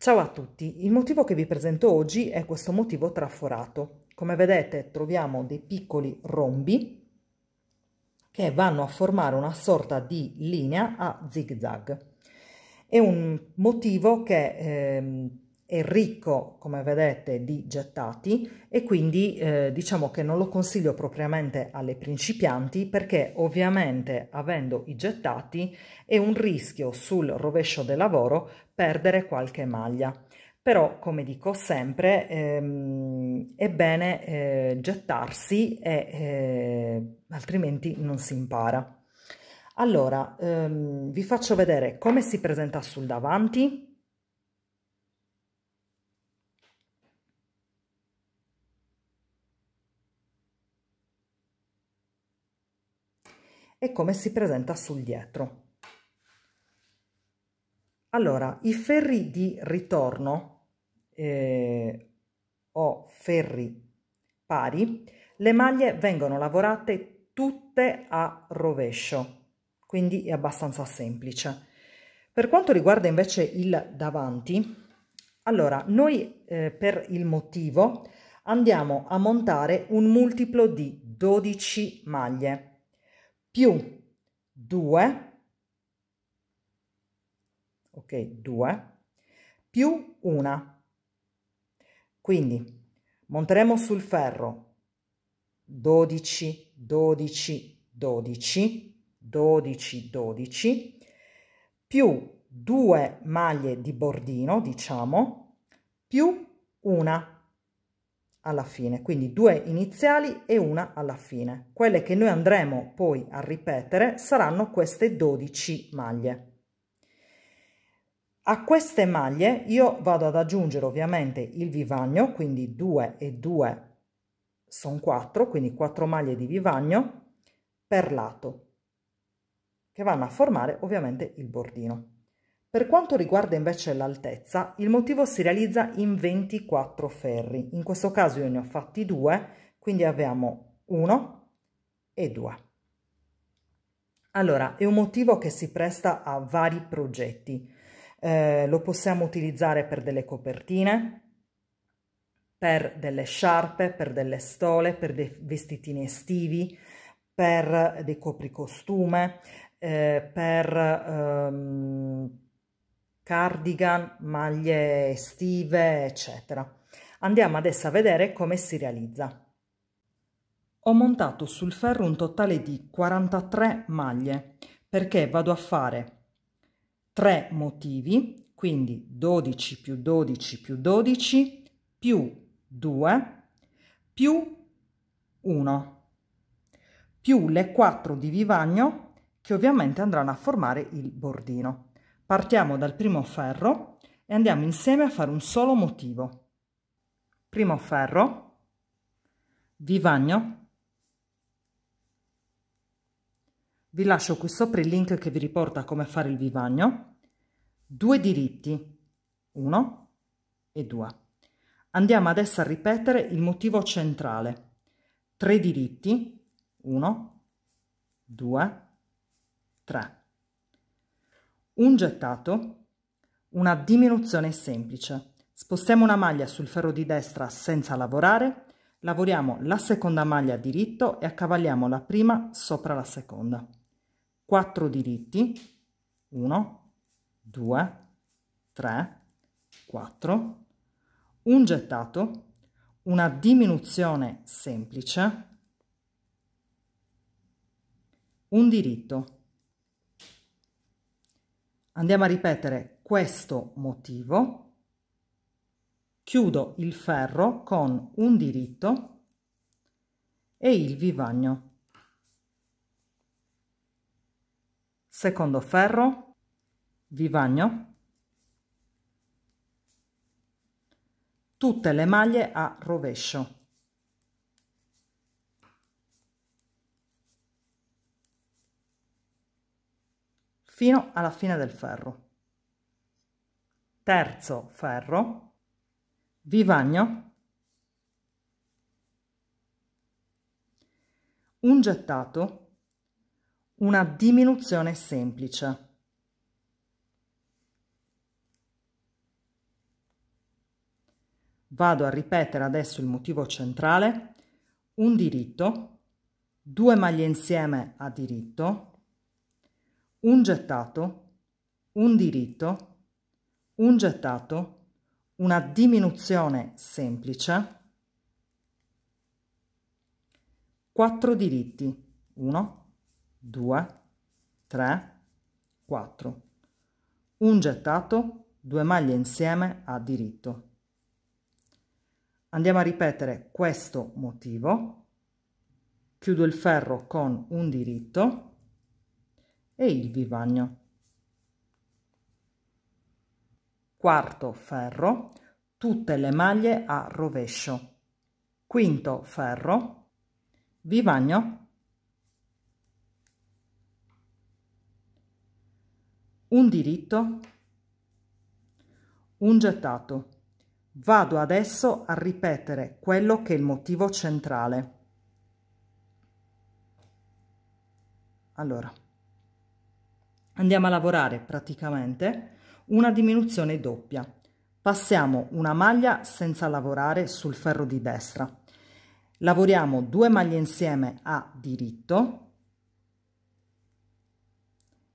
Ciao a tutti, il motivo che vi presento oggi è questo motivo traforato. Come vedete troviamo dei piccoli rombi che vanno a formare una sorta di linea a zigzag. È un motivo che... Ehm, è ricco, come vedete, di gettati e quindi eh, diciamo che non lo consiglio propriamente alle principianti perché ovviamente avendo i gettati è un rischio sul rovescio del lavoro perdere qualche maglia. Però, come dico sempre, ehm, è bene eh, gettarsi e, eh, altrimenti non si impara. Allora, ehm, vi faccio vedere come si presenta sul davanti, e come si presenta sul dietro. Allora, i ferri di ritorno eh, o ferri pari, le maglie vengono lavorate tutte a rovescio, quindi è abbastanza semplice. Per quanto riguarda invece il davanti, allora noi eh, per il motivo andiamo a montare un multiplo di 12 maglie più 2, ok, 2, più 1. Quindi monteremo sul ferro 12, 12, 12, 12, 12, più 2 maglie di bordino, diciamo, più 1 alla fine, quindi due iniziali e una alla fine. Quelle che noi andremo poi a ripetere saranno queste 12 maglie. A queste maglie io vado ad aggiungere ovviamente il vivagno, quindi 2 e 2 sono 4, quindi 4 maglie di vivagno per lato, che vanno a formare ovviamente il bordino. Per quanto riguarda invece l'altezza, il motivo si realizza in 24 ferri. In questo caso io ne ho fatti due, quindi abbiamo uno e due. Allora, è un motivo che si presta a vari progetti. Eh, lo possiamo utilizzare per delle copertine, per delle sciarpe, per delle stole, per dei vestitini estivi, per dei copricostume, eh, per ehm, cardigan, maglie estive, eccetera. Andiamo adesso a vedere come si realizza. Ho montato sul ferro un totale di 43 maglie perché vado a fare 3 motivi, quindi 12 più 12 più 12 più 2 più 1 più le 4 di vivagno che ovviamente andranno a formare il bordino. Partiamo dal primo ferro e andiamo insieme a fare un solo motivo. Primo ferro, vivagno, vi lascio qui sopra il link che vi riporta come fare il vivagno, due diritti, uno e due. Andiamo adesso a ripetere il motivo centrale, tre diritti, 1, 2, 3 un gettato, una diminuzione semplice. Spostiamo una maglia sul ferro di destra senza lavorare, lavoriamo la seconda maglia diritto e accavalliamo la prima sopra la seconda. 4 diritti, 1, 2, 3, 4, un gettato, una diminuzione semplice, un diritto, Andiamo a ripetere questo motivo, chiudo il ferro con un diritto e il vivagno. Secondo ferro, vivagno, tutte le maglie a rovescio. fino alla fine del ferro. Terzo ferro, vivagno, un gettato, una diminuzione semplice. Vado a ripetere adesso il motivo centrale, un diritto, due maglie insieme a diritto, un gettato, un diritto, un gettato, una diminuzione semplice, 4 diritti, 1, 2, 3, 4, un gettato, due maglie insieme a diritto. Andiamo a ripetere questo motivo, chiudo il ferro con un diritto, e il vivagno. Quarto ferro, tutte le maglie a rovescio. Quinto ferro, vivagno. Un diritto, un gettato. Vado adesso a ripetere quello che è il motivo centrale. Allora, andiamo a lavorare praticamente una diminuzione doppia. Passiamo una maglia senza lavorare sul ferro di destra. Lavoriamo due maglie insieme a diritto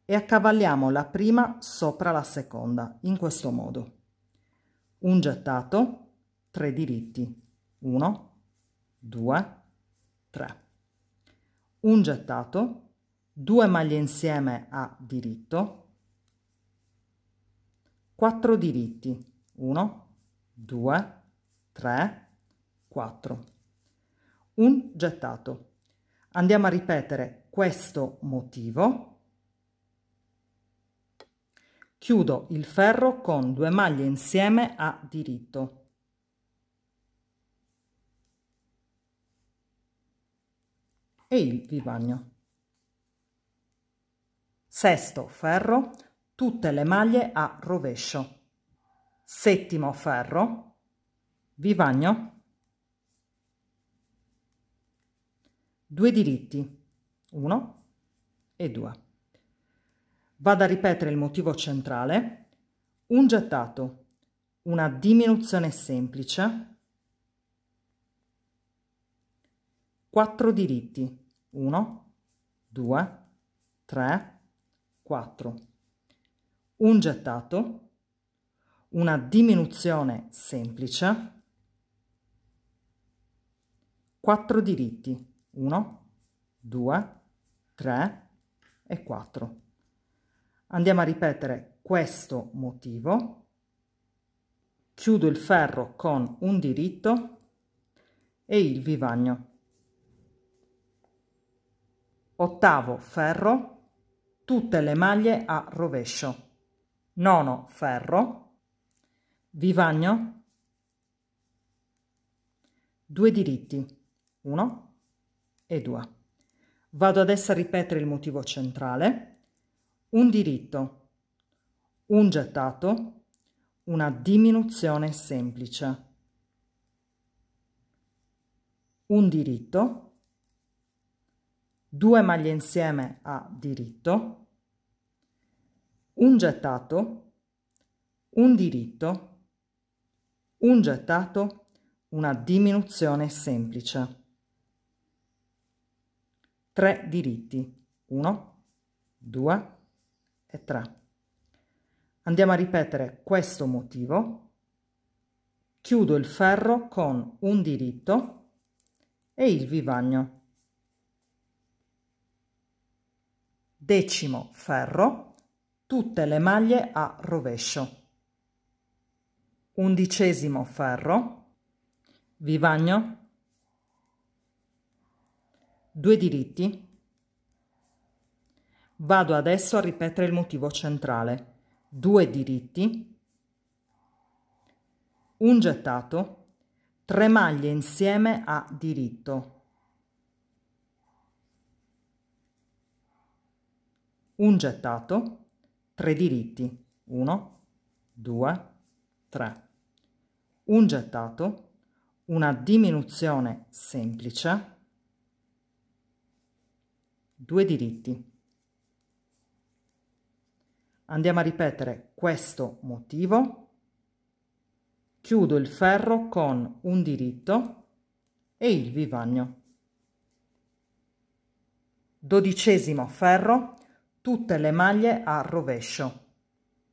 e accavalliamo la prima sopra la seconda in questo modo. Un gettato, 3 diritti, 1, 2, 3. Un gettato, 2 maglie insieme a diritto 4 diritti 1 2 3 4 un gettato andiamo a ripetere questo motivo chiudo il ferro con 2 maglie insieme a diritto e il vivagno Sesto ferro, tutte le maglie a rovescio. Settimo ferro, vivagno, due diritti, uno e due. Vado a ripetere il motivo centrale, un gettato, una diminuzione semplice, Quattro diritti, 1, 2, 3, 4, un gettato, una diminuzione semplice, 4 diritti, 1, 2, 3 e 4. Andiamo a ripetere questo motivo, chiudo il ferro con un diritto e il vivagno. Ottavo ferro, tutte le maglie a rovescio. Nono ferro, vivagno, due diritti, uno e due. Vado adesso a ripetere il motivo centrale, un diritto, un gettato, una diminuzione semplice, un diritto, 2 maglie insieme a diritto, un gettato, un diritto, un gettato, una diminuzione semplice. 3 diritti, 1, 2 e 3. Andiamo a ripetere questo motivo. Chiudo il ferro con un diritto e il vivagno decimo ferro, tutte le maglie a rovescio. Undicesimo ferro, vivagno, due diritti. Vado adesso a ripetere il motivo centrale. Due diritti, un gettato, tre maglie insieme a diritto, un gettato, tre diritti, 1, 2, 3. Un gettato, una diminuzione semplice, due diritti. Andiamo a ripetere questo motivo, chiudo il ferro con un diritto e il vivagno. Dodicesimo ferro, tutte le maglie a rovescio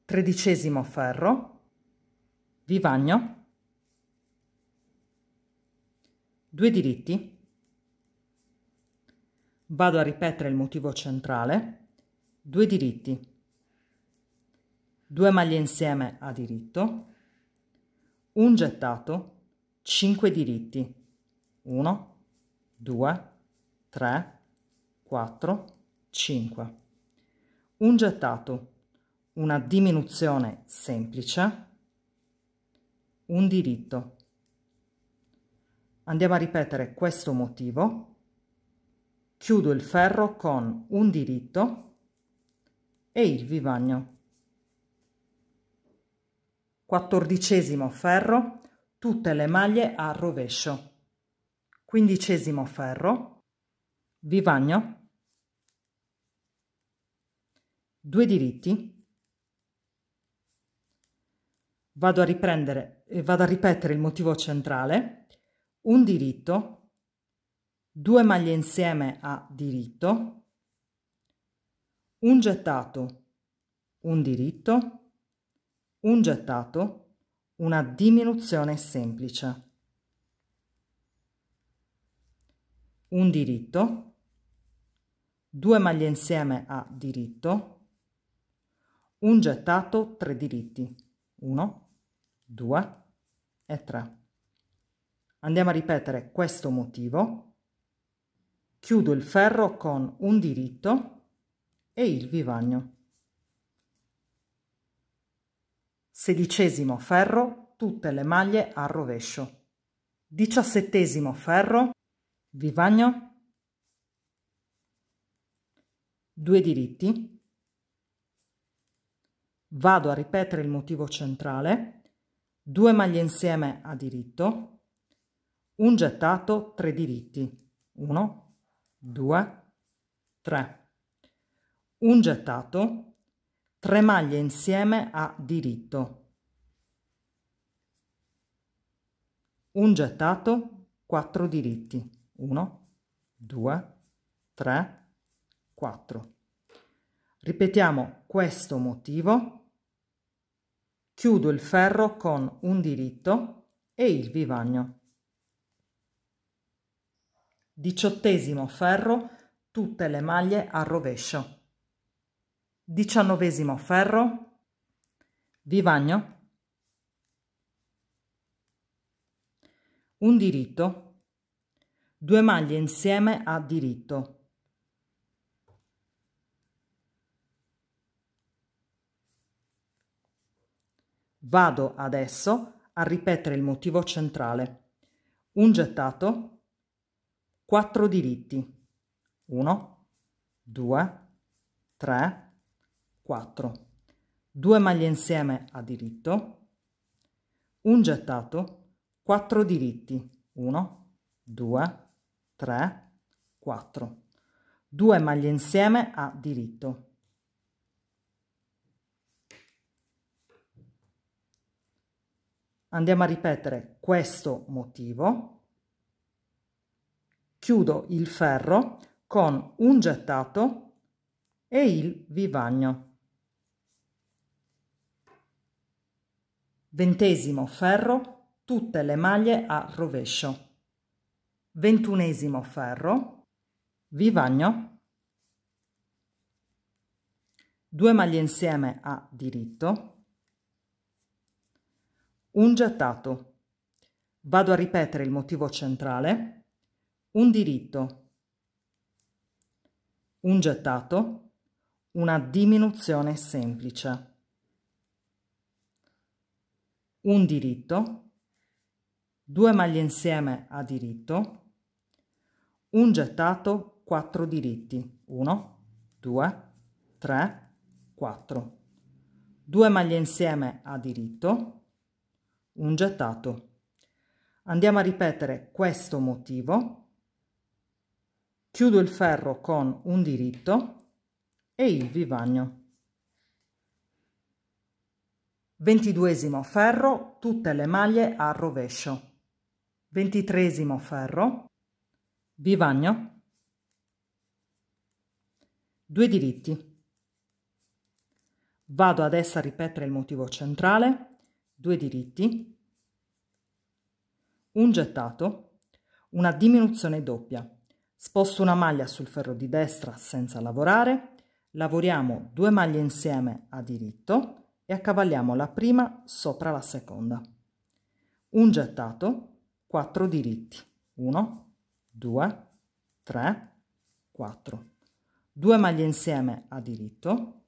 tredicesimo ferro vivagno due diritti vado a ripetere il motivo centrale due diritti due maglie insieme a diritto un gettato 5 diritti 1 2 3 4 5 un gettato, una diminuzione semplice, un diritto. Andiamo a ripetere questo motivo. Chiudo il ferro con un diritto e il vivagno. Quattordicesimo ferro, tutte le maglie a rovescio. Quindicesimo ferro, vivagno due diritti, vado a riprendere e eh, vado a ripetere il motivo centrale, un diritto, due maglie insieme a diritto, un gettato, un diritto, un gettato, una diminuzione semplice. Un diritto, due maglie insieme a diritto, un gettato, tre diritti. 1, 2 e 3. Andiamo a ripetere questo motivo. Chiudo il ferro con un diritto e il vivagno. Sedicesimo ferro, tutte le maglie al rovescio. Diciassettesimo ferro, vivagno, due diritti, vado a ripetere il motivo centrale, 2 maglie insieme a diritto, un gettato, 3 diritti, 1, 2, 3, un gettato, 3 maglie insieme a diritto, un gettato, 4 diritti, 1, 2, 3, 4. Ripetiamo questo motivo chiudo il ferro con un diritto e il vivagno diciottesimo ferro tutte le maglie al rovescio diciannovesimo ferro vivagno un diritto due maglie insieme a diritto Vado adesso a ripetere il motivo centrale. Un gettato, 4 diritti. 1, 2, 3, 4. 2 maglie insieme a diritto. Un gettato, 4 diritti. 1, 2, 3, 4. 2 maglie insieme a diritto. Andiamo a ripetere questo motivo. Chiudo il ferro con un gettato e il vivagno. Ventesimo ferro, tutte le maglie a rovescio. Ventunesimo ferro, vivagno. Due maglie insieme a diritto un gettato. Vado a ripetere il motivo centrale, un diritto, un gettato, una diminuzione semplice, un diritto, due maglie insieme a diritto, un gettato, quattro diritti, Uno, due, tre, quattro. due maglie insieme a diritto, un gettato. Andiamo a ripetere questo motivo, chiudo il ferro con un diritto e il vivagno. Ventiduesimo ferro, tutte le maglie a rovescio. Ventitresimo ferro, vivagno, due diritti. Vado adesso a ripetere il motivo centrale, due diritti, un gettato, una diminuzione doppia. Sposto una maglia sul ferro di destra senza lavorare, lavoriamo due maglie insieme a diritto e accavalliamo la prima sopra la seconda. Un gettato, quattro diritti. 1, 2, 3, 4. Due maglie insieme a diritto,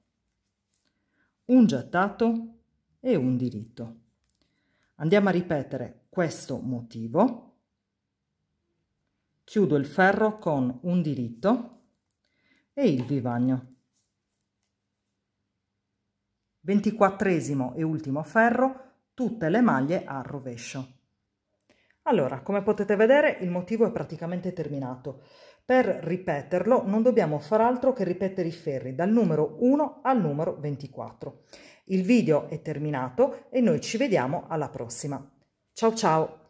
un gettato e un diritto. Andiamo a ripetere questo motivo chiudo il ferro con un diritto e il vivagno ventiquattresimo e ultimo ferro tutte le maglie a rovescio allora come potete vedere il motivo è praticamente terminato per ripeterlo non dobbiamo far altro che ripetere i ferri dal numero 1 al numero 24. Il video è terminato e noi ci vediamo alla prossima. Ciao ciao!